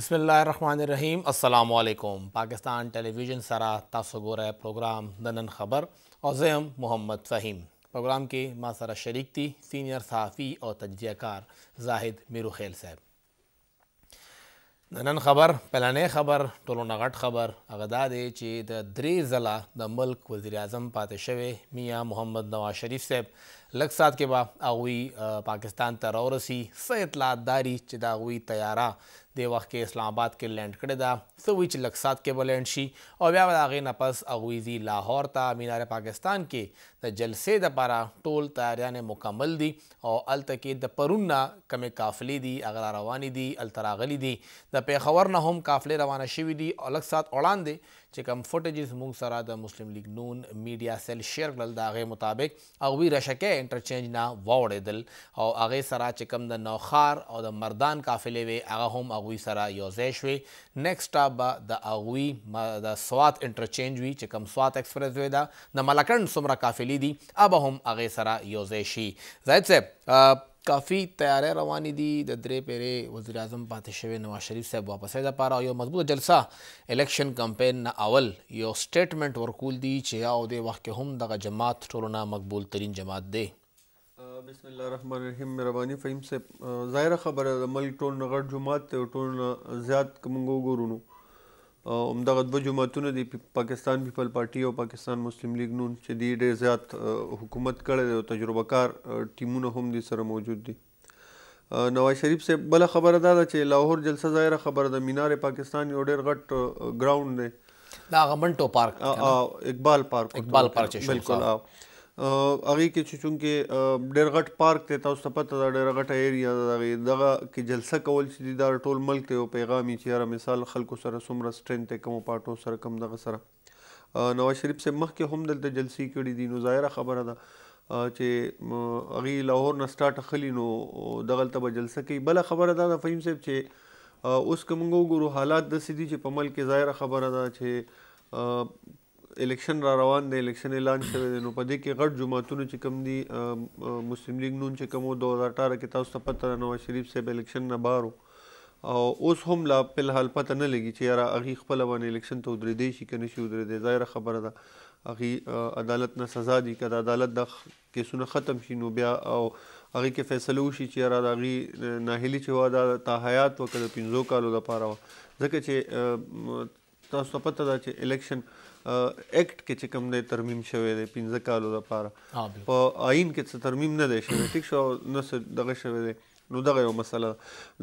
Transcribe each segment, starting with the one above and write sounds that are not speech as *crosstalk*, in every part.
બિસ્મિલ્લાહિર્રહમાનિર્રહીમ અસલામ વાલેકુમ પાકિસ્તાન ટેલિવિઝન સારા તાસો ગોરા પ્રોગ્રામ દનન ખબર ઓઝેમ મોહમ્મદ ફહીમ प्रोग्राम के मासरा शरीक थी सीनियर सहाफ़ी और तजियाकार जाहिद मीरू खेल साहब ननन खबर पहलाने खबर टोलोना घट खबर अगदा दे चे द द्रे ज़ला द मुल्क वज़ी अजम पाते शवे मियाँ मोहम्मद नवाज शरीफ साहब لږ سات کې به هغوی پاکستان ته راورسي څه اطلاعات داري چې د هغوی طیاره دې وخت کې اسلام آباد کې لینډ کړې ده څه وایي چې لږ سات کې به لینډ شي او بیا به د هغې نه پس هغوی ځي لاهور ته مینار پاکستان کې د جلسې دپاره ټول تیاریانې مکمل دي او هلته کې د پرون نه کمې قافلې دي هغه را روانې دي هلته راغلي دي د پیښور نه هم قافلې روانه شوي دي او لږ سات وړاندې چې کوم فوټیجز موږ سره د مسلم لیګ نون میډیا سیل شیر کړل د هغې مطابق هغوی رشکې انټرچینج نه واوړېدل او هغه سره چې کوم د نوخار او د مردان قافلې وي هغه هم هغوی سره یو ځای شوې نیکسټ سټاپ به د هغوی د سوات انټرچینج وي چې کوم سوات ایکسپریس وې ده د ملکند څومره قافلې دي هغه هم هغې سره یو ځای شي زاید صاحب کافي تیاری روانې دي د درې پیرې وزیر اعظم پاتې شوی نواز شریف صاحب واپسۍ لپاره یو مضبوطه جلسه الیکشن کمپین نه اول یو سټیټمنټ ورکول دي چې یا او دې وخت کې هم دغه جماعت ټولو نه مقبول ترین جماعت دی بسم الله الرحمن الرحیم مهرباني فهیم صاحب ظاهره خبره ده ملک ټول نغړ جماعت ټول زیات کوم وګورو نو همدغه دوه جماعتونه دی پاکستان پیپل پارټي او پاکستان مسلم لیگ نون چې دی ډېر زیات حکومت کړی دی او تجربه کار ټیمونه هم دی سره موجود دي نواز شریف صاحب بل خبره دا ده چې لاهور جلسه ظاهره خبره ده مینار پاکستان یو ډېر غټ ګراوند دی دا غمنټو پارک اقبال پارک اقبال پارک بالکل هغه کې چې چونکې ډیرغټ پارک ته تاسو پته دا ډیرغټ ایریا دغه کې جلسه کول چې دا ټول ملک ته یو پیغام یې چې را مثال خلکو سره سمره سټرینګ ته کوم پټو سره کم دغه سره نواز شریف سے مخ کې هم دلته جلسې کړي دي نو ظاهره خبره ده چې هغه لاهور نه سٹارټ خلی نو دغه ته جلسه کوي بل خبره ده د فهیم صاحب چې اوس کوم ګورو حالات د سدي چې په ملک ظاهره خبره ده چې الیکشن را روان دی الیکشن اعلان شوی دی نو په دې کې غټ جماعتونه چې کم دي مسلم لیگ نون چې کم وو 2018 کې تاسو ته پته نواز شریف صاحب الیکشن نه بارو او اوس هم لا په الحال پته نه لګي چې یاره اغي خپل باندې الیکشن ته ودرې دی شي کنه شي ودرې دی ظاهر خبره ده اغي عدالت نه سزا دي کړه عدالت د کیسونه ختم شي نو بیا او اغي کې فیصله وشي چې یاره اغي ناهلی چې واده تا حیات وکړه 15 کالو لپاره ځکه چې تاسو پته ده چې الیکشن اکټ کې چې کوم دی ترمیم شوی دی 15 کالو لپاره په آئین کې څه ترمیم نه دی شوی ټیک شو نو دغه شوی دی نو دغه یو مسله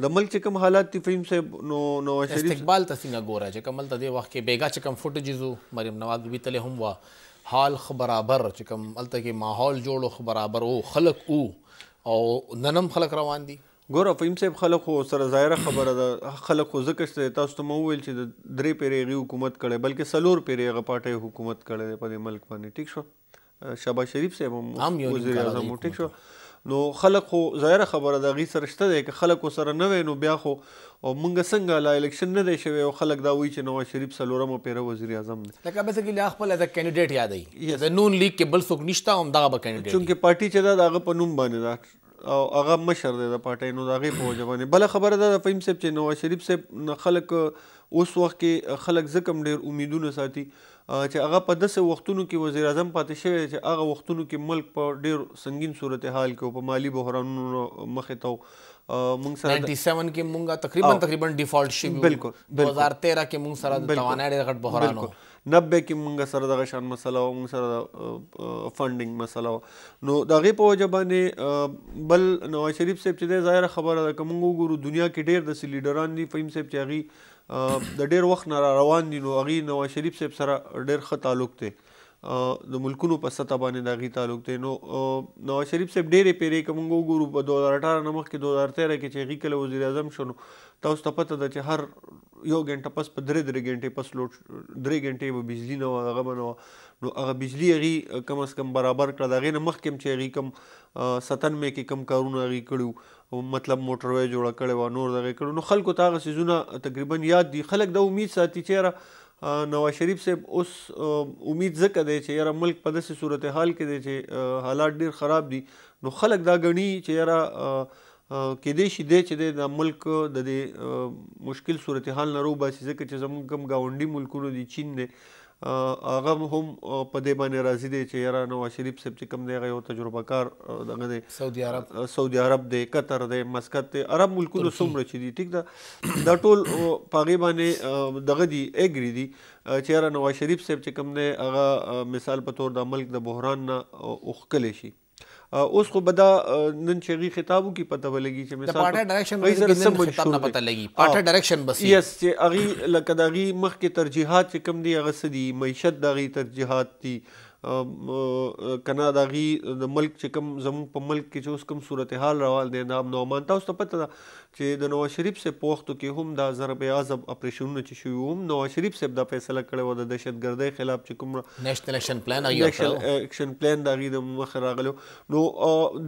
د ملک کوم حالات دی فهم سه نو نو شریف استقبال ته څنګه ګوره چې کومل ته دی وخت کې بیګا چې کوم فوټیجزو مریم نواز بي تله هم وا حال برابر چې کوم الته کې ماحول جوړو برابر او خلق او او ننم خلق روان دي ګور افیم صاحب خلک خو سره ظاهره خبره ده خلک خو ځکه چې تاسو ته مو ویل چې د درې پیرې حکومت کړي بلکې سلور پیرې غپاټه حکومت کړي په دې ملک باندې ټیک شو شابه شریف صاحب هم وزیر اعظم ټیک شو نو خلک خو ظاهره خبره ده غي سره شته ده چې خلک سره نه وینو بیا خو او مونږ څنګه لا الیکشن نه دی شوی او خلک دا وایي چې نواز شریف سلورمه پیره وزیر اعظم دی لکه بس کې لا خپل از کینډیډیټ یادای د نون لیگ کې بل څوک نشتا هم دغه به کینډیډیټ چونکه پارټي چې دا دغه په نوم باندې دا او هغه مشر دی د پټې نو دا غي په ځوانه بل خبره ده د فهم سپ چې نو شریف سپ خلک اوس وخت کې خلک زکم ډیر امیدونه ساتي چې هغه په دسه وختونو کې وزیر اعظم پاتې شوی چې هغه وختونو کې ملک په ډیر سنگین صورتحال کې په مالی بحرانونو مخې ته مونږ سره 97 کې مونږه تقریبا تقریبا ډیفالت شوی بالکل 2013 کې مونږ سره د توانایي ډیر غټ بحران و 90 کې موږ سره دغه شان مسله او موږ سره فاندینګ مسله نو دغه په وجه باندې بل نواز شریف صاحب چې د ظاهر خبره ده کوم وګورو دنیا کې ډیر د لیډران دي فهم صاحب چې هغه د ډیر وخت نه روان دي نو هغه نواز شریف صاحب سره ډیر ښه تعلق دی د ملکونو په سطح باندې دا غي تعلق دی نو نواز شریف صاحب ډېرې پیری کوم ګورو په 2018 نه مخکې 2013 کې چې غي کله وزیر اعظم شونو تاسو ته پته ده چې هر یو غنټه پس په درې درې غنټې پس لوټ درې غنټې به بجلی نه هغه بنو نو هغه بجلی غي کم اس کم برابر کړه دا غي نه مخکې هم چې غي کم ستن مې کې کم کارونه غي کړو مطلب موټر وې جوړ کړي و نور دغه کړو نو خلکو ته هغه سيزونه تقریبا یاد دي خلک د امید ساتي چې نواز شریف صاحب اوس امید ځکه دی چې یاره ملک په داسې صورتحال کې دی چې حالات ډیر خراب دي نو خلک دا غني چې یاره کېدې شي دی چې د ملک د دې مشکل صورتحال نه روباسي ځکه چې زموږ کم گاونډي ملکونو دي چین دی هغه هم په دې باندې راضي دي چې یاره نو شریف صاحب چې کوم دی هغه یو تجربه کار دغه دی سعودي عرب سعودي عرب دی قطر دی مسقط دی عرب ملکونو څومره چې دي ټیک ده دا ټول پاغي باندې دغه دی اګری دی چې یاره نو شریف صاحب چې کوم دی هغه مثال په تور د ملک د بحران نه اوخکلی شي اوس خو بدا نن چېږي خطابو کې پته ولګي چې مثال پاټه ډایرکشن کې خطاب نه پته لګي پاټه ډایرکشن بس یس چې اغي لکه دغي مخ کې ترجیحات چې کم دي هغه سدي معیشت دغي ترجیحات دي کنه دا غي د ملک چې کوم زمون په ملک کې چې اوس کوم صورتحال روان دي نام نومان تاسو ته پته ده چې د نواز شریف سه پوښتو کې هم دا ضرب عذاب اپریشنونه چې شوی هم نواز شریف سه دا فیصله کړې و د دهشتګردۍ خلاف چې کوم نېشنل اکشن پلان هغه نېشنل اکشن پلان دا غي د مخ راغلو نو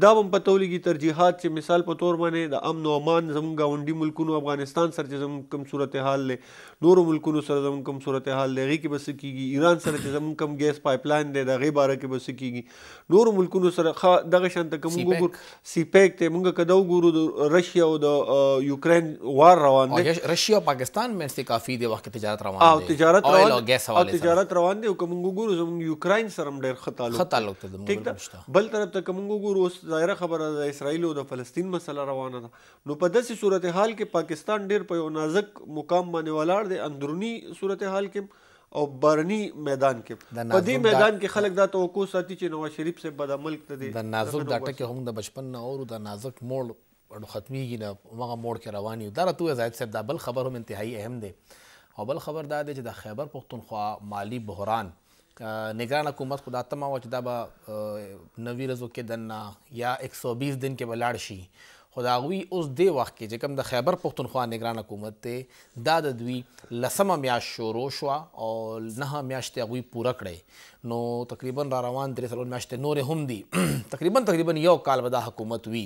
دا هم په تولګي ترجیحات چې مثال په تور باندې د امن او امان زمون گاونډي ملکونو افغانستان سره چې زمون کوم صورتحال له نورو ملکونو سره زمون کوم صورتحال لږي کې بس کیږي ایران سره چې زمون کوم ګیس پایپ لاین دی د هغې باره کې به څه کېږي نورو ملکونو سره ښه دغه شانته که موږ وګورو سیپیک دی موږ که دا وګورو د رشیا او د یوکرین وار روان دی رشیا او پاکستان منځ کافي دی وخت تجارت روان دی او تجارت روان او ګیس او تجارت روان دی او که موږ وګورو زموږ یوکرین سره هم ډېر ښه تعلق ښه تعلق دی ټیک ده بل طرف ته که موږ وګورو اوس ظاهره خبره ده اسرائیل او د فلسطین مسله روانه ده نو په داسې صورتحال کې پاکستان ډېر په یو نازک مقام باندې ولاړ دی اندرونی صورتحال کې او برني میدان کې په دې میدان کې خلک دا توقع ساتي چې نواز شریف صاحب به د ملک ته دی د نازک دا ټکه هم د بچپن نه اورو د نازک موړ ورو ختميږي نه هغه موړ کې روان یو دا راته زاهد صاحب دا بل خبر هم انتهایی اهم دی او بل خبر دا دی چې د خیبر پښتونخوا مالی بحران نگران حکومت خدا تمه و چې دا به نوي ورځو کې دنه یا 120 دن کې به لاړ شي خو د هغوی اوس دې وخت کې چې کوم د خیبر پښتونخوا نگران حکومت دی دا د دوی لسمه میاشت شروع شوه او نهه میاشتې هغوی پوره کړی نو تقریبا را روان درې څلور میاشتې نورې هم دي *clears throat* تقریبا تقریبا یو کال به دا حکومت وي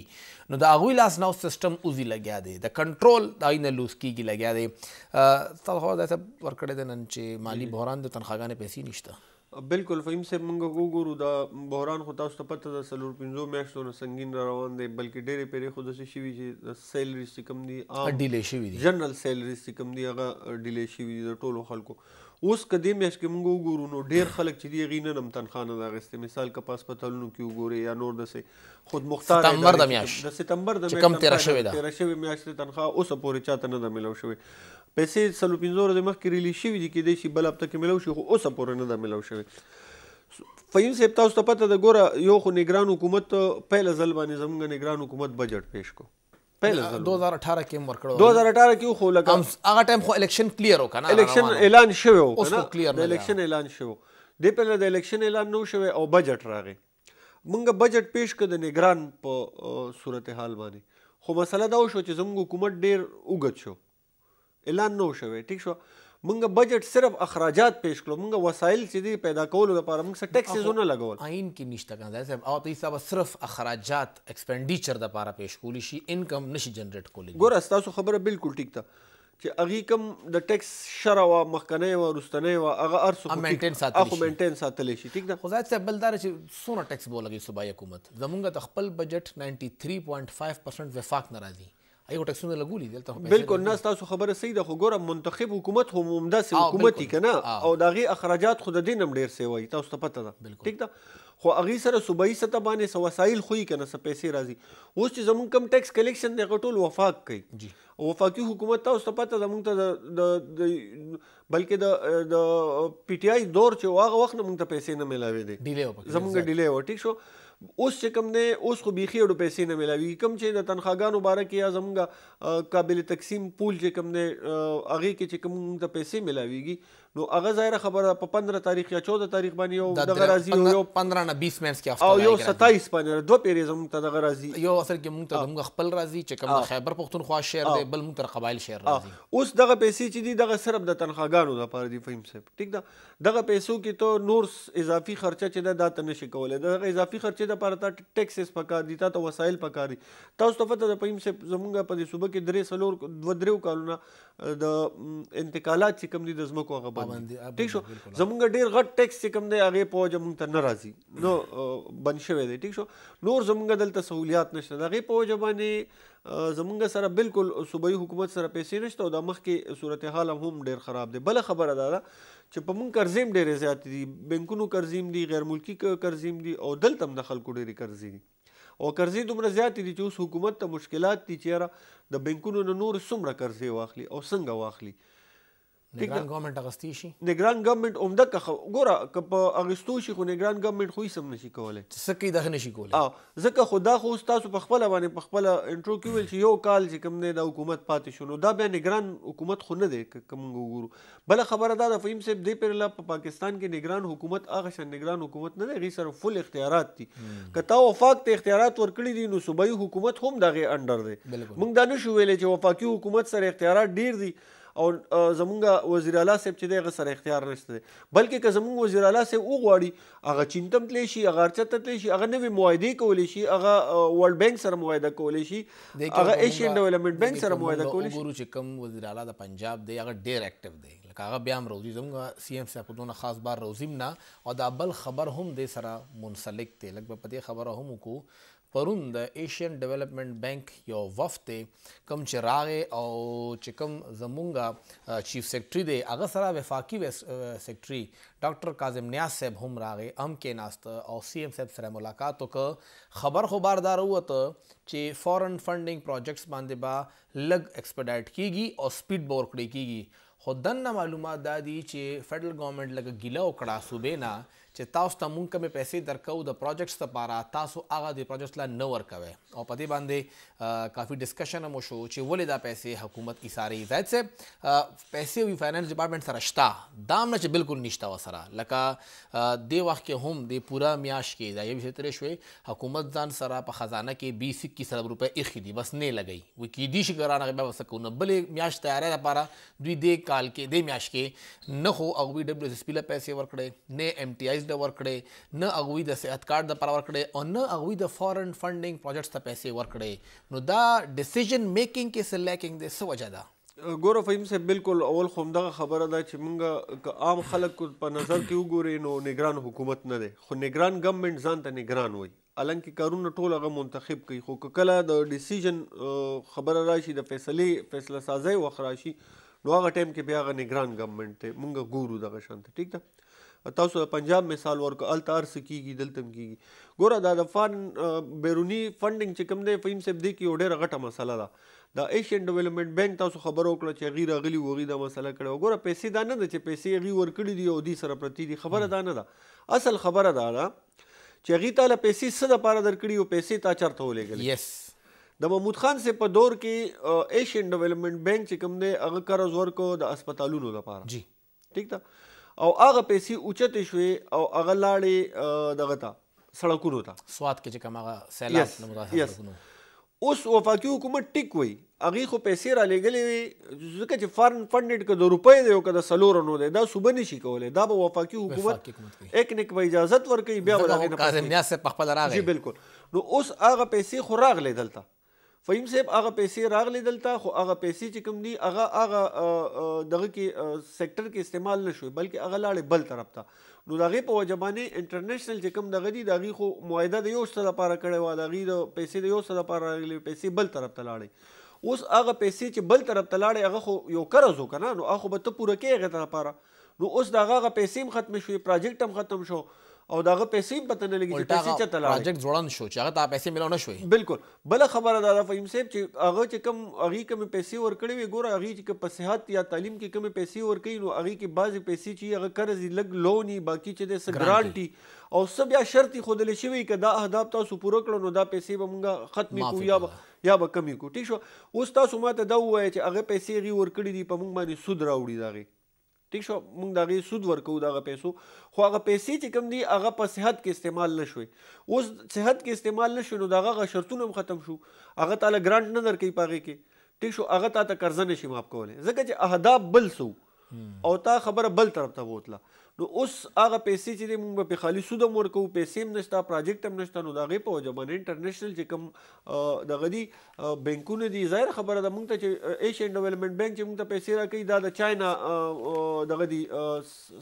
نو د هغوی لاس نو سسټم اوزي لګیا دی د کنټرول د هغوی نه لوز کېږي لګیا دی تنخوا داسې ورکړی دی نن چې مالی بحران د تنخواګانې پیسې نشته بالکل فهم سه موږ وګورو دا بحران خو تاسو ته پته ده سلور 15 میاشتو نه سنگین را روان دی بلکې ډېرې پیرې خو د څه شي چې سیلری سکم دی عام ډیلی شي دی جنرال سیلری سکم دی هغه ډیلی شي دی د ټولو خلکو اوس کدی میاش کې موږ وګورو نو ډېر خلک چې دی غینه نم تنخواه نه راغسته مثال کپاس پتلونو کې وګوره یا نور دسه خود مختار سپتمبر د میاش د سپتمبر د میاش کم 13 شوی دا 13 شوی میاش ته تنخواه اوس پورې چاته نه ده ملو شوی پیسې سلو پنځو ورځې مخکې ریلیز شوي دي کیدای شي بل هفته کې میلاو شي خو اوسه پورې نه ده میلاو شوی فهیم صاحب تاسو ته پته ده ګوره یو خو نګران حکومت پهله ځل باندې زموږ نګران حکومت بجټ پیش کو پهله ځل 2018 کې مور کړو 2018 کې خو لکه هغه ټایم خو الیکشن کلیر وکنه الیکشن اعلان شوی وکنه د الیکشن اعلان شوی د پهله د الیکشن اعلان نو شوی او بجټ راغی مونږ بجټ پیش کړ د نگران په صورتحال باندې خو مسله دا شو چې زموږ حکومت ډیر اوږد شو اعلان نو شوی ټیک شو مونږ بجټ صرف اخراجات پیش کړو مونږ وسایل چې دی پیدا کولو لپاره مونږ څه ټیکسونه لګول عین کې نشته کنه صاحب او تاسو صاحب صرف اخراجات ایکسپینډیچر د لپاره پیش کولی شي انکم نشي جنریټ کولی ګور تاسو خبره بالکل ټیک ده چې اغي کم د ټیکس شره وا مخکنه وا رستنه وا هغه ارسو خو مینټین ساتلی شي مینټین ساتلی شي ٹھیک ده خو ځات صاحب بلدار چې سونه ټیکس بولږي صوبایي حکومت زمونږ د خپل بجټ 93.5% وفاق ناراضي ایو ټکسونه لګولي دلته پیسې بالکل نه تاسو خبره صحیح ده خو ګوره منتخب حکومت هم عمده سي حکومت کنه او داغي اخراجات خود دین هم ډیر سي وای تاسو ته پته ده ټیک ده خو اغي سره صوبایي سطح باندې سوسایل خوې کنه سه پیسې راځي اوس چې زمون کم ټیکس کلیکشن نه غټول وفاق کوي جی وفاقي حکومت تاسو ته پته ده مونږ ته د بلکې د د پی ټ آی دور چې واغه وخت مونږ ته پیسې نه ملاوي دي زمونږ ډیلی و ټیک شو اوس چې کوم دی اوس خو بیخي اړو پیسې نه ملاوي کوم چې د تنخواګانو باره کې یا زمونږ قابل تقسیم پول چې کوم دی هغې کې چې کوم ته پیسې ملاویږي نو هغه ظاهره خبره په 15 تاریخ یا 14 تاریخ باندې یو دغه راځي یو 15 نه 20 میچ کې او یو 27 باندې دوه پیری زموږ ته دغه راځي یو اصل کې موږ ته موږ خپل راځي چې کوم خیبر پختونخوا شهر دی بل موږ تر قبایل شهر راځي اوس دغه پیسې چې دي دغه صرف د تنخواګانو لپاره دی فهم سپ ټیک ده دغه پیسو کې ته نور اضافي خرچه چې ده دا ته نشي کولای دغه اضافي خرچه د لپاره ته ټیکسز پکار دي ته وسایل پکار دي تاسو ته پته ده فهم سپ زموږ په دې صوبه کې درې سلور دوه درې کالونه د انتقالات چې کم دي د زمکو هغه باندې ټیک شو زمونږ ډیر غټ ټیکس چې کوم دی هغه پوج موږ ته ناراضي نو بند شوی دی ټیک شو نور زمونږ دلته سہولیات نشته هغه پوج باندې زمونږ سره بالکل صوبایي حکومت سره پیسې نشته او د مخکې صورتحال هم ډیر خراب دی بل خبره ده چې په مونږ قرضیم ډیر زیات دي بانکونو قرضیم دي غیر ملکی قرضیم دي او دلته هم د خلکو ډیر قرضې دي او قرضې دومره زیات دي چې اوس حکومت ته مشکلات دي چې یاره د بانکونو نه نور څومره قرضې واخلي او څنګه واخلي نگران ګورنمنت اغستی شي نگران ګورنمنت اومده که ګوره که په اغستو شي خو نگران ګورنمنت خو یې سم نشي کولای څه کوي دغه نشي کولای او ځکه خو دا خو تاسو په خپل باندې په خپل انټرو کې ویل چې یو کال چې کوم نه د حکومت پاتې شو نو دا بیا نگران حکومت خو نه دی کوم ګورو بل خبره دا د فهیم صاحب دی پر لا په پاکستان کې نگران حکومت هغه شان نگران حکومت نه دی غي سره فل اختیارات دي کته وفاق ته اختیارات ورکړي دي نو صوبایي حکومت هم دغه انډر دی موږ دا نشو ویلې چې وفاقي حکومت سره اختیارات ډیر دي دی. او زمونږ وزیر اعلی صاحب چې دی هغه سره اختیار نشته بلکې که زمونږ وزیر اعلی صاحب وغواړي هغه چین ته تللی شي هغه ارچه ته تللی شي هغه نوې معاهدې کولی شي هغه ورلډ بینک سره معاهده کولی شي هغه ایشین ډیولپمنټ بینک سره معاهده کولی شي ګورو چې کوم وزیر اعلی د پنجاب دی هغه ډیر اکټیو دی لکه هغه بیا هم روزي زمونږ سی ایم صاحب دونه خاص بار روزیم نه او دا بل خبر هم دې سره منسلک دی لکه په دې خبره هم وکړو پروم د ایشین ډیولپمنٹ بانک یو وفد دی کم چې راغې او چې کم زمونږه چیف سیکرټری دی هغه سره وفاقي سیکرټری ډاکټر کاظم نیاز صاحب هم راغې ام کې ناست او سی ایم صاحب سره ملاقات وکړه خبر خو باردار وته چې فورن فنډینګ پروجیکټس باندې با لګ ایکسپیډایټ کیږي او سپیډ بور کړی کیږي خو دنه معلومات دا دي چې فیډرل ګورنمنت لکه ګیله وکړه صوبې نه چې تاسو ته مونږ کومه پیسې درکو د پروجیکټس لپاره تاسو هغه د پروجیکټس لا نه ورکوي او په دې باندې کافي ډسکشن هم شو چې ولې دا پیسې حکومت ایثاري زید سه پیسې وی فینانس ډپارټمنټ سره شتا دام نه چې بالکل نشتا وسره لکه د وخت کې هم د پورا میاش کې دا یو ستر شوې حکومت ځان سره په خزانه کې 20 21 سره روپې اخی دي بس نه لګي و کې دي شي ګرانه به وسکونه بلې میاش تیارې لپاره دوی د کال کې د میاش کې نه خو او وی ډبلیو اس پی له پیسې ورکړي نه ام ټي ای کالج د ورکړې نه اغوی د صحت کارت د پر ورکړې او نه اغوی د فورن فندینګ پروجیکټس ته پیسې ورکړې نو دا ډیسیژن میکینګ کې سلیکینګ د څه وجه ده ګورو فهیم صاحب بالکل اول خو دغه خبره ده چې مونږ عام خلک په نظر کې وګوري نو نگران حکومت نه دی خو نگران ګورنمنت ځان ته نگران وای الانکه کارونه ټول هغه منتخب کوي خو کله د ډیسیژن خبره راشي د فیصله فیصله سازي وخراشي نو هغه ټیم کې بیا هغه نگران ګورنمنت ته مونږ ګورو دغه شانته ټیک ده تاسو د پنجاب مثال ورکو ال تار سکیږي دلته کیږي ګوره دا د فن بیرونی فندینګ چې کوم دی فهم سب دی کې وړه غټه مسله ده د ایشین ډیولپمنٹ بانک تاسو خبر وکړه چې غیر غلی وغي دا مسله کړو ګوره پیسې دا نه ده چې پیسې غي ورکړي دي او دي سره پرتی دي خبره دا نه ده اصل خبره دا ده چې غي تعالی پیسې څه د پاره درکړي او پیسې تا چرته ولېګل یس د محمود خان سه په دور کې ایشین ډیولپمنٹ بانک چې کوم دی هغه قرض ورکو د هسپتالونو لپاره جی ٹھیک ده او هغه پیسې اوچته شوې او هغه لاړې دغه ته سړکونو ته سواد کې چې کوم هغه سیلاب نه متاثر سړکونو اوس وفاقي حکومت ټیک وای اغه خو پیسې را لګلې وي ځکه چې فارن فندډ کده روپۍ دی او کده سلور نو دی دا صوبه نشي کولای دا به وفاقي حکومت یک نک به اجازه ورکړي بیا ولغه نه کاظم نیاز په خپل راغی جی بالکل نو اوس اغه پیسې خو راغلې دلته فهیم صاحب هغه پیسې راغلي دلته خو هغه پیسې چې کوم دي هغه هغه دغه کې سیکټر کې استعمال نشوي بلکې هغه لاړې بل طرف ته نو دغه په وجبانې انټرنیشنل چې کوم دغه دي دغه خو معاهده د یو سره لپاره کړې و دغه د پیسې د یو سره لپاره راغلي پیسې بل طرف ته لاړې اوس هغه پیسې چې بل طرف ته لاړې هغه خو یو قرض وکنه نو هغه به ته پوره کېږي ته لپاره نو اوس دغه هغه پیسې هم ختم شوې پروجیکټ هم ختم شو او داغه پیسې پته نه لګي چې پیسې چته لاړې پروجیکټ ځوړن شو چې هغه ته پیسې ملو نه شوې بالکل بل خبره دا ده فهیم صاحب چې هغه چې کم هغه کم پیسې ورکړې وي ګوره هغه چې په صحت یا تعلیم کې کم پیسې ورکړي نو هغه کې بعضی پیسې چې هغه قرض لګ لونی باقی چې د سګرانټي او سب یا شرطي خودل شوی کدا اهداف تاسو پوره کړو نو دا پیسې به مونږه ختمي کو یا یا به کمی کو ټیک شو اوس تاسو ماته دا وایي چې هغه پیسې غي ورکړي دي په مونږ باندې سود راوړي داغي ٹھیک شو موږ دا غي سود ورکو دا پیسو خو هغه پیسې چې کم دي هغه په صحت کې استعمال نشوي اوس صحت کې استعمال نشوي نو دا هغه شرطونه ختم شو هغه تعالی ګرانټ نه درکې پاږي کې ټیک شو هغه تا ته قرض نشي ماف کولای ځکه چې اهداف بل سو او تا خبره بل طرف ته ووتله نو اوس هغه پیسې چې موږ په خالي سود مور کوو پیسې هم نشته پروجیکټ هم نشته نو دا غي په وجه باندې انټرنیشنل چې کوم د غدي بانکونه دي ظاهر خبره ده موږ ته چې ایشین ډیولپمنٹ بانک چې موږ ته پیسې راکړي دا د چاینا د غدي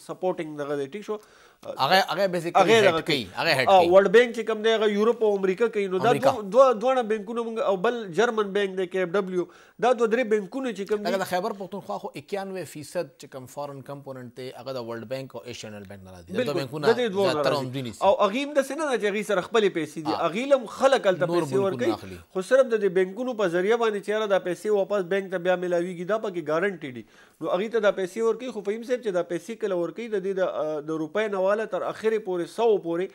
سپورټینګ دغه دی ټیک شو هغه هغه بیسیکلی هغه کوي هغه هټ کوي ورلد بینک چې کوم دی هغه یورپ او امریکا کوي نو دا دوه دوه بینکونه موږ او بل جرمن بینک دی کې دبليو دا دوه درې بینکونه چې کوم دی دا خیبر پختونخوا خو 91% چې کوم فورن کمپوننت دی هغه د ورلد بینک او ایشنل بینک نه راځي دا بینکونه زیاتره هم دي او هغه هم د سینه نه چې هغه سره خپل پیسې دي هغه لم خلک الته پیسې ورکوي خو صرف د بینکونو په ذریعہ باندې چیرې دا پیسې واپس بینک ته بیا ملاويږي دا پکې ګارانټي دي نو هغه ته دا پیسې ورکوي خو فهم صاحب چې دا پیسې کله ورکوي د دې د روپۍ نه اول تر اخره پورې 100 پورې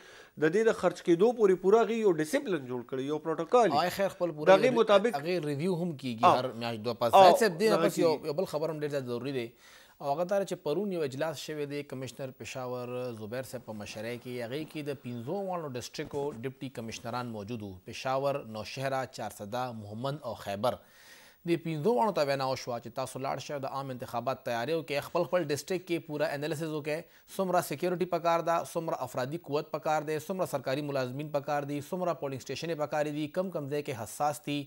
د دې د خرج کېدو پورې پورا غي یو ډیسپلن جوړ کړی یو پروتوکول آی خیر خپل پورا دغه مطابق غیر ریویو هم کیږي هر میاشت دوه پاس صاحب دې پس یو بل خبر هم ډیر ضروری دی او هغه دا چې پرون یو اجلاس شوی دی کمشنر پېښور زبیر صاحب په مشرۍ کې هغې کې د پنځو واړو ډسټریکو ډپټي کمشنران موجود وو پېښور نوشهره چارسده محمد او خیبر د پینځو وړو ته وینا وشو چې تاسو لاړ شئ د عام انتخابات تیاریو کې خپل خپل ډیسټریکټ کې پورا انالیسس وکړئ څومره سکیورټي پکار ده څومره افرادي قوت پکار ده څومره سرکاري ملازمین پکار دي څومره پولینګ سټیشنې پکار دي کم کم ځای کې حساس دي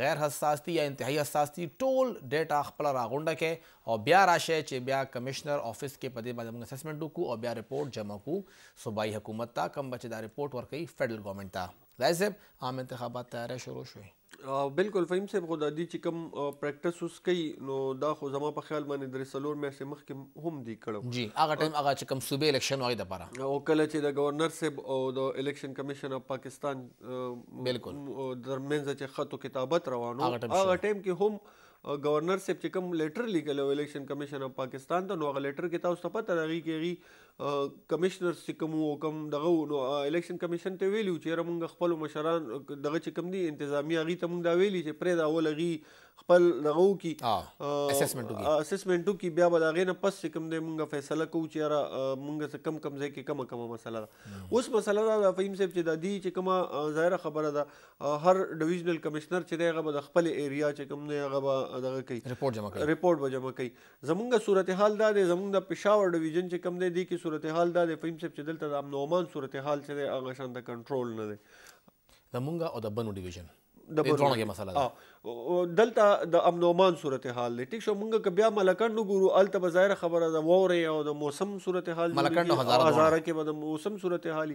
غیر حساس دي یا انتهایی حساس دي ټول ډیټا خپل راغونډه کې او بیا راشه چې بیا کمشنر آفیس کې په دې باندې موږ اسسمنټ وکړو او بیا رپورت جمع کړو صوبایي حکومت ته کم بچ دا رپورت ورکړي فیډرل ګورنمنت ته لازم عام انتخابات تیاری شروع شوي بالکل فهم صاحب خو د دې چې کوم پریکټس اوس کوي نو دا خو زما په خیال باندې درې سلور میاشتې مخکې هم دی کړو جی هغه ټایم هغه چې کوم صوبې الیکشن وای د پاره او کله چې د گورنر صاحب او د الیکشن کمیشن اف پاکستان بالکل درمنځ چې خطو کتابت روانو هغه ټایم کې هم گورنر صاحب چې کوم لیټر لیکلو الیکشن کمیشن اف پاکستان ته نو هغه لیټر کې تاسو ته پته راغی کې کمشنر چې کوم حکم دغه نو الیکشن کمیشن ته ویلو چې موږ خپل مشران دغه چې کوم دي انتظامی هغه ته موږ دا ویلي چې پرې دا اول هغه خپل دغه کی اسسمنت کی اسسمنت کی بیا به دغه نه پس کوم دې مونږه فیصله کوو چې را مونږه څه کم کم ځای کې کم کم مسله ده اوس مسله دا فهیم صاحب چې د دې چې کومه ظاهره خبره ده هر ډیویژنل کمشنر چې دغه به خپل ایریا چې کوم نه هغه دغه کوي ریپورت جمع کوي ریپورت به جمع کوي زمونږه صورتحال دا دی زمونږ د پېښور ډیویژن چې کوم دی کې صورتحال دا دی فهیم صاحب چې دلته د امن او امان صورتحال چې هغه شان د کنټرول نه دی زمونږه او د بنو ډیویژن د بنو مسله ده دلته د امن ومان صورتحال دی ټیک شو موږ ک بیا ملکند ګورو الته بظاهر خبره ده ووري او د موسم صورتحال ملکند هزاره کې به د موسم صورتحال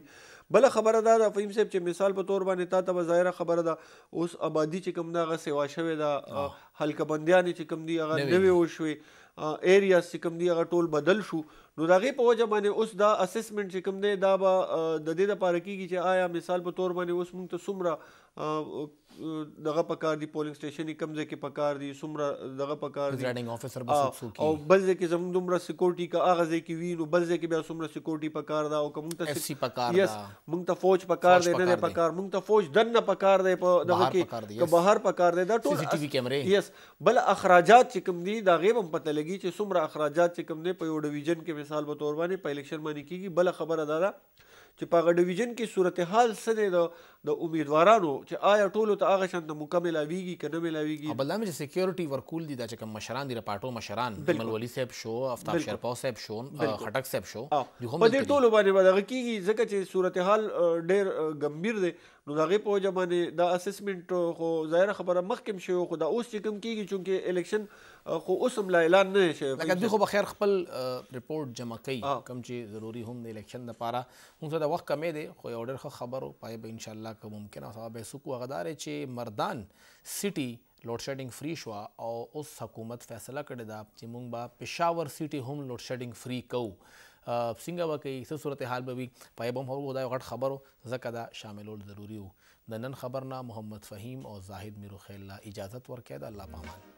بل خبره ده د فهیم صاحب چې مثال په تور باندې تا ته بظاهر خبره ده اوس آبادی چې کوم دغه سیوا شوی دا حلقه بندیان چې کوم دی هغه نوې وشوي ایریا چې کوم دی هغه ټول بدل شو نو دغه په وجه باندې اوس دا اسسمنت چې کوم دی دا به د دې لپاره کیږي چې آیا مثال په تور باندې اوس موږ ته څومره دغه په کار دی پولینګ سټیشن کم ځکه پکار دي سمره دغه پکار دي ریډینګ افیسر بس او بل ځکه زموږ دومره سکیورټي کا اغاز کې وینو بل ځکه بیا سمره سکیورټي پکار دا او کوم ته اف سی پکار دا موږ ته فوج پکار دی نه پکار موږ ته فوج دنه پکار دی په دغه کې که بهر پکار دی دا ټول سی سی ټي وی کیمرې یس بل اخراجات چې کوم دي دا غیب هم پته لګي چې سمره اخراجات چې کوم دي په یو ډیویژن کې مثال په تور باندې په الیکشن باندې کیږي بل خبره دا ده چې په هغه ډیویژن کې صورتحال څه دی د امیدوارانو چې آیا ټولو ته هغه شان مکمل اویږي که نه ملاویږي بل دا چې سکیورټي ورکول دي دا چې کوم مشران دي راپاټو مشران مل ولی صاحب شو افتاب شرپاو صاحب شو خټک صاحب شو په دې ټولو باندې به دغه کیږي ځکه چې صورتحال ډېر ګمبیر دی نو دا غي په جمانه دا اسسمنت خو ظاهر خبره مخکم شوی خو دا اوس چې کم کیږي چې الیکشن خو اوس هم لا اعلان نه شوی لکه دوی خو بخیر خپل ریپورت جمع کوي کوم چې ضروری هم د الیکشن لپاره هم څه د وخت کمې دی خو یو ډېر ښه خبرو پای به ان شاء الله که ممکنه سبب سکو غدار چې مردان سیټي لوډ شیډینګ فری شو او اوس حکومت فیصله کړې ده چې موږ به پېښور سیټي هم لوډ شیډینګ فری کوو څنګه به کوي څه صورتحال به وي پیغام هو دا یو غټ خبر ځکه دا شاملول ضروري وو د نن خبرنا محمد فهیم او زاهد میروخیل لا اجازت ورکړه د الله پامان